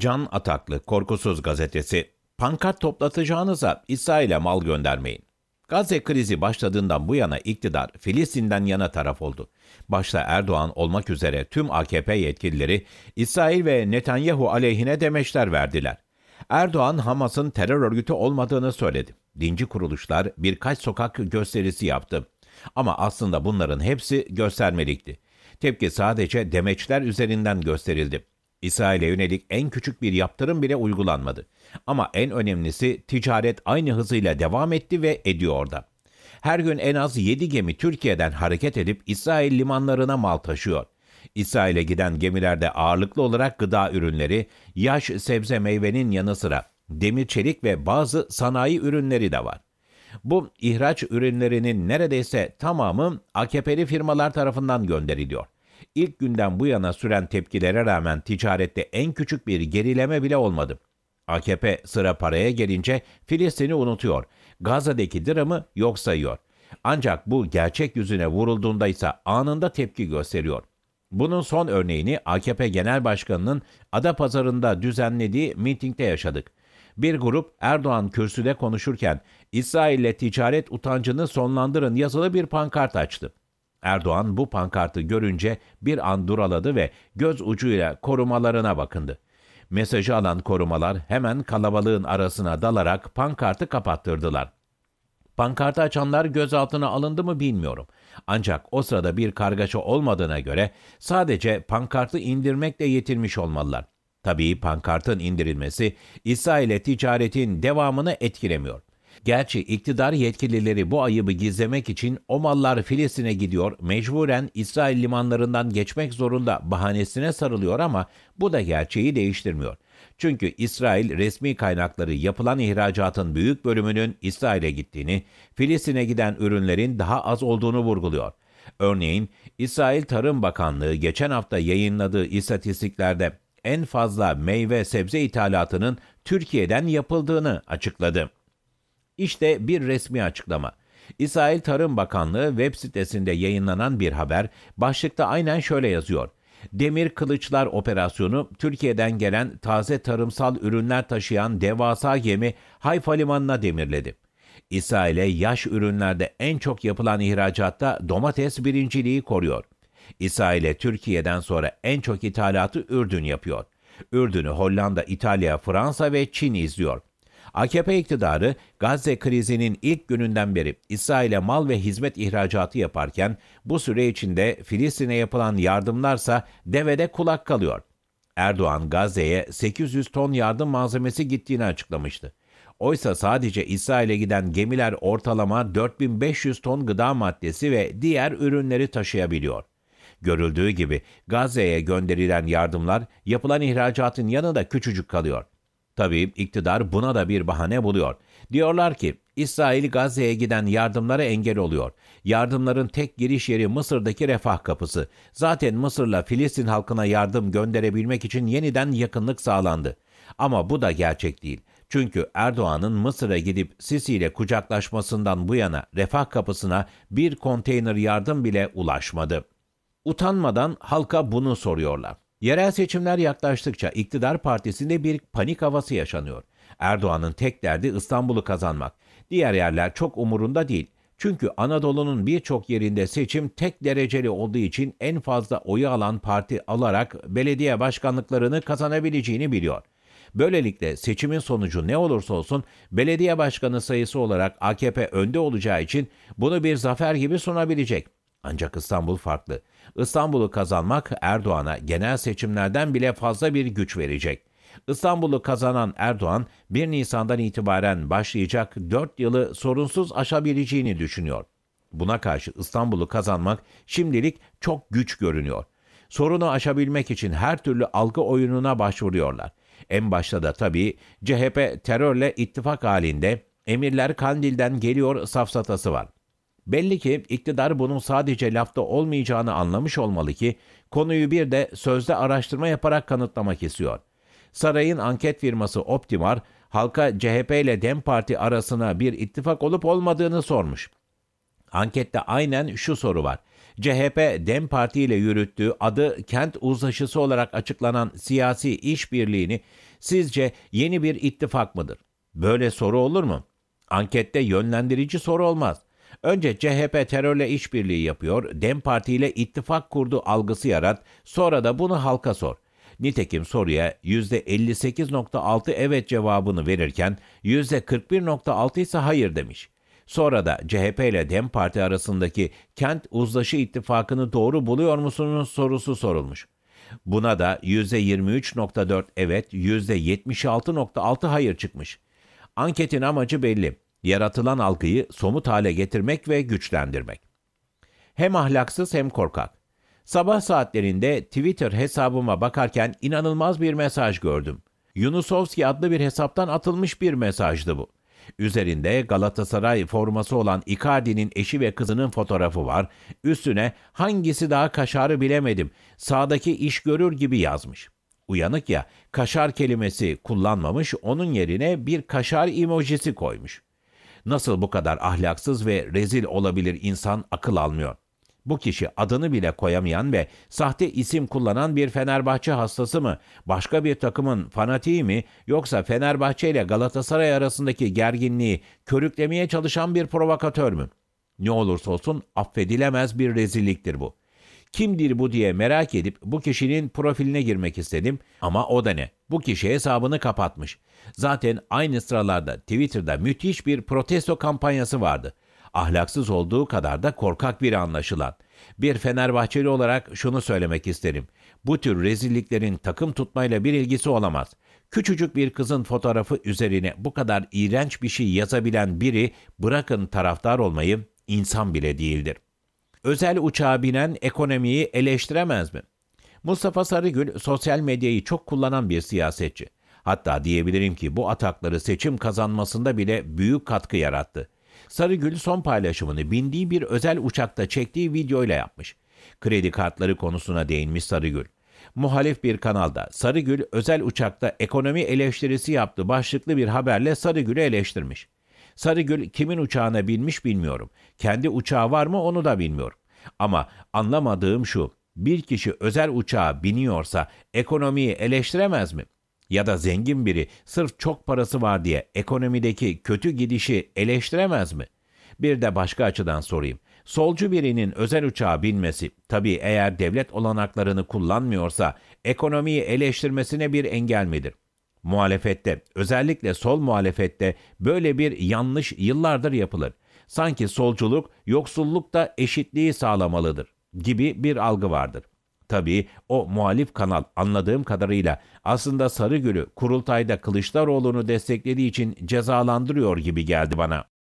Can Ataklı Korkusuz Gazetesi Pankart toplatacağınıza İsrail'e mal göndermeyin. Gazze krizi başladığından bu yana iktidar Filistin'den yana taraf oldu. Başta Erdoğan olmak üzere tüm AKP yetkilileri İsrail ve Netanyahu aleyhine demeçler verdiler. Erdoğan Hamas'ın terör örgütü olmadığını söyledi. Dinci kuruluşlar birkaç sokak gösterisi yaptı. Ama aslında bunların hepsi göstermelikti. Tepki sadece demeçler üzerinden gösterildi. İsrail'e yönelik en küçük bir yaptırım bile uygulanmadı. Ama en önemlisi ticaret aynı hızıyla devam etti ve ediyor da. Her gün en az 7 gemi Türkiye'den hareket edip İsrail limanlarına mal taşıyor. İsrail'e giden gemilerde ağırlıklı olarak gıda ürünleri, yaş sebze meyvenin yanı sıra demir çelik ve bazı sanayi ürünleri de var. Bu ihraç ürünlerinin neredeyse tamamı AKP'li firmalar tarafından gönderiliyor. İlk günden bu yana süren tepkilere rağmen ticarette en küçük bir gerileme bile olmadı. AKP sıra paraya gelince Filistin'i unutuyor. Gazze'deki dramı yok sayıyor. Ancak bu gerçek yüzüne vurulduğunda ise anında tepki gösteriyor. Bunun son örneğini AKP Genel Başkanı'nın Adapazarı'nda düzenlediği mitingde yaşadık. Bir grup Erdoğan kürsüde konuşurken İsrail'le ticaret utancını sonlandırın yazılı bir pankart açtı. Erdoğan bu pankartı görünce bir an duraladı ve göz ucuyla korumalarına bakındı. Mesajı alan korumalar hemen kalabalığın arasına dalarak pankartı kapattırdılar. Pankartı açanlar gözaltına alındı mı bilmiyorum. Ancak o sırada bir kargaşa olmadığına göre sadece pankartı indirmekle yetinmiş olmalılar. Tabii pankartın indirilmesi İsrail'e ticaretin devamını etkilemiyor. Gerçi iktidar yetkilileri bu ayıbı gizlemek için o mallar Filistin'e gidiyor, mecburen İsrail limanlarından geçmek zorunda bahanesine sarılıyor ama bu da gerçeği değiştirmiyor. Çünkü İsrail resmi kaynakları yapılan ihracatın büyük bölümünün İsrail'e gittiğini, Filistin'e giden ürünlerin daha az olduğunu vurguluyor. Örneğin İsrail Tarım Bakanlığı geçen hafta yayınladığı istatistiklerde en fazla meyve sebze ithalatının Türkiye'den yapıldığını açıkladı. İşte bir resmi açıklama. İsrail Tarım Bakanlığı web sitesinde yayınlanan bir haber başlıkta aynen şöyle yazıyor. Demir Kılıçlar Operasyonu Türkiye'den gelen taze tarımsal ürünler taşıyan devasa gemi Hayfa limanına demirledi. İsrail'e yaş ürünlerde en çok yapılan ihracatta domates birinciliği koruyor. İsrail'e Türkiye'den sonra en çok ithalatı Ürdün yapıyor. Ürdün'ü Hollanda, İtalya, Fransa ve Çin izliyor. AKP iktidarı Gazze krizinin ilk gününden beri İsrail'e mal ve hizmet ihracatı yaparken bu süre içinde Filistin'e yapılan yardımlarsa devede kulak kalıyor. Erdoğan Gazze'ye 800 ton yardım malzemesi gittiğini açıklamıştı. Oysa sadece İsrail'e giden gemiler ortalama 4500 ton gıda maddesi ve diğer ürünleri taşıyabiliyor. Görüldüğü gibi Gazze'ye gönderilen yardımlar yapılan ihracatın yanında küçücük kalıyor. Tabii iktidar buna da bir bahane buluyor. Diyorlar ki İsrail Gazze'ye giden yardımlara engel oluyor. Yardımların tek giriş yeri Mısır'daki Refah Kapısı. Zaten Mısır'la Filistin halkına yardım gönderebilmek için yeniden yakınlık sağlandı. Ama bu da gerçek değil. Çünkü Erdoğan'ın Mısır'a gidip Sisi ile kucaklaşmasından bu yana Refah Kapısı'na bir konteyner yardım bile ulaşmadı. Utanmadan halka bunu soruyorlar. Yerel seçimler yaklaştıkça iktidar partisinde bir panik havası yaşanıyor. Erdoğan'ın tek derdi İstanbul'u kazanmak. Diğer yerler çok umurunda değil. Çünkü Anadolu'nun birçok yerinde seçim tek dereceli olduğu için en fazla oyu alan parti alarak belediye başkanlıklarını kazanabileceğini biliyor. Böylelikle seçimin sonucu ne olursa olsun belediye başkanı sayısı olarak AKP önde olacağı için bunu bir zafer gibi sunabilecek. Ancak İstanbul farklı. İstanbul'u kazanmak Erdoğan'a genel seçimlerden bile fazla bir güç verecek. İstanbul'u kazanan Erdoğan 1 Nisan'dan itibaren başlayacak 4 yılı sorunsuz aşabileceğini düşünüyor. Buna karşı İstanbul'u kazanmak şimdilik çok güç görünüyor. Sorunu aşabilmek için her türlü algı oyununa başvuruyorlar. En başta da tabii CHP terörle ittifak halinde emirler Kandil'den geliyor safsatası var. Belli ki iktidar bunun sadece lafta olmayacağını anlamış olmalı ki konuyu bir de sözde araştırma yaparak kanıtlamak istiyor. Sarayın anket firması Optimar, halka CHP ile DEM Parti arasına bir ittifak olup olmadığını sormuş. Ankette aynen şu soru var. CHP, DEM Parti ile yürüttüğü adı kent uzlaşısı olarak açıklanan siyasi işbirliğini sizce yeni bir ittifak mıdır? Böyle soru olur mu? Ankette yönlendirici soru olmaz. Önce CHP terörle işbirliği yapıyor, DEM Parti ile ittifak kurdu algısı yarat, sonra da bunu halka sor. Nitekim soruya %58.6 evet cevabını verirken %41.6 ise hayır demiş. Sonra da CHP ile DEM Parti arasındaki kent uzlaşı ittifakını doğru buluyor musunuz sorusu sorulmuş. Buna da %23.4 evet, %76.6 hayır çıkmış. Anketin amacı belli. Yaratılan algıyı somut hale getirmek ve güçlendirmek. Hem ahlaksız hem korkak. Sabah saatlerinde Twitter hesabıma bakarken inanılmaz bir mesaj gördüm. Yunusovski adlı bir hesaptan atılmış bir mesajdı bu. Üzerinde Galatasaray forması olan Icardi'nin eşi ve kızının fotoğrafı var. Üstüne hangisi daha kaşarı bilemedim. Sağdaki iş görür gibi yazmış. Uyanık ya, kaşar kelimesi kullanmamış, onun yerine bir kaşar emojisi koymuş. Nasıl bu kadar ahlaksız ve rezil olabilir insan akıl almıyor. Bu kişi adını bile koyamayan ve sahte isim kullanan bir Fenerbahçe hastası mı, başka bir takımın fanatiği mi yoksa Fenerbahçe ile Galatasaray arasındaki gerginliği körüklemeye çalışan bir provokatör mü? Ne olursa olsun affedilemez bir rezilliktir bu. Kimdir bu diye merak edip bu kişinin profiline girmek istedim ama o da ne? Bu kişi hesabını kapatmış. Zaten aynı sıralarda Twitter'da müthiş bir protesto kampanyası vardı. Ahlaksız olduğu kadar da korkak biri anlaşılan. Bir Fenerbahçeli olarak şunu söylemek isterim. Bu tür rezilliklerin takım tutmayla bir ilgisi olamaz. Küçücük bir kızın fotoğrafı üzerine bu kadar iğrenç bir şey yazabilen biri bırakın taraftar olmayı insan bile değildir özel uçağa binen ekonomiyi eleştiremez mi? Mustafa Sarıgül sosyal medyayı çok kullanan bir siyasetçi. Hatta diyebilirim ki bu atakları seçim kazanmasında bile büyük katkı yarattı. Sarıgül son paylaşımını bindiği bir özel uçakta çektiği videoyla yapmış. Kredi kartları konusuna değinmiş Sarıgül. Muhalif bir kanalda Sarıgül özel uçakta ekonomi eleştirisi yaptı başlıklı bir haberle Sarıgül'ü eleştirmiş. Sarıgül kimin uçağına binmiş bilmiyorum. Kendi uçağı var mı onu da bilmiyorum. Ama anlamadığım şu. Bir kişi özel uçağa biniyorsa ekonomiyi eleştiremez mi? Ya da zengin biri sırf çok parası var diye ekonomideki kötü gidişi eleştiremez mi? Bir de başka açıdan sorayım. Solcu birinin özel uçağa binmesi, tabii eğer devlet olanaklarını kullanmıyorsa ekonomiyi eleştirmesine bir engel midir?'' Muhalefette, özellikle sol muhalefette böyle bir yanlış yıllardır yapılır. Sanki solculuk yoksullukta eşitliği sağlamalıdır gibi bir algı vardır. Tabii o muhalif kanal anladığım kadarıyla aslında Sarıgül'ü kurultayda Kılıçdaroğlu'nu desteklediği için cezalandırıyor gibi geldi bana.